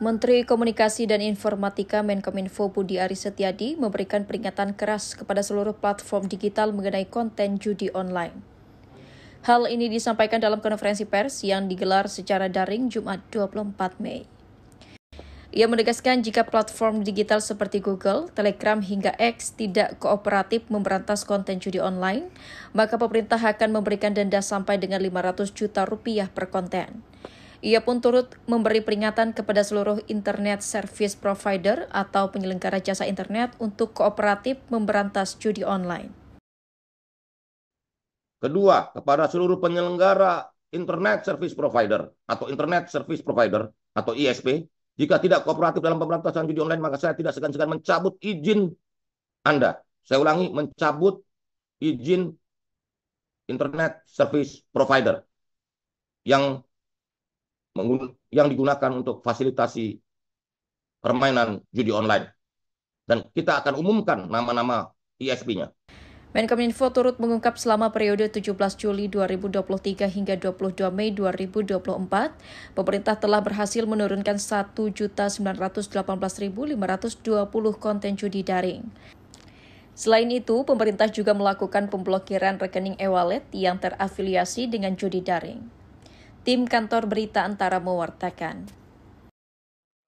Menteri Komunikasi dan Informatika Menkominfo Budi Aris Setiadi memberikan peringatan keras kepada seluruh platform digital mengenai konten judi online. Hal ini disampaikan dalam konferensi pers yang digelar secara daring Jumat 24 Mei. Ia menegaskan jika platform digital seperti Google, Telegram, hingga X tidak kooperatif memberantas konten judi online, maka pemerintah akan memberikan denda sampai dengan 500 juta rupiah per konten. Ia pun turut memberi peringatan kepada seluruh internet service provider atau penyelenggara jasa internet untuk kooperatif memberantas judi online. Kedua, kepada seluruh penyelenggara internet service provider atau internet service provider atau ISP, jika tidak kooperatif dalam pemberantasan judi online, maka saya tidak segan-segan mencabut izin Anda. Saya ulangi, mencabut izin internet service provider yang yang digunakan untuk fasilitasi permainan judi online. Dan kita akan umumkan nama-nama ISP-nya. E Menkominfo turut mengungkap selama periode 17 Juli 2023 hingga 22 Mei 2024, pemerintah telah berhasil menurunkan 1.918.520 konten judi daring. Selain itu, pemerintah juga melakukan pemblokiran rekening e-wallet yang terafiliasi dengan judi daring. Tim kantor berita Antara mewartakan.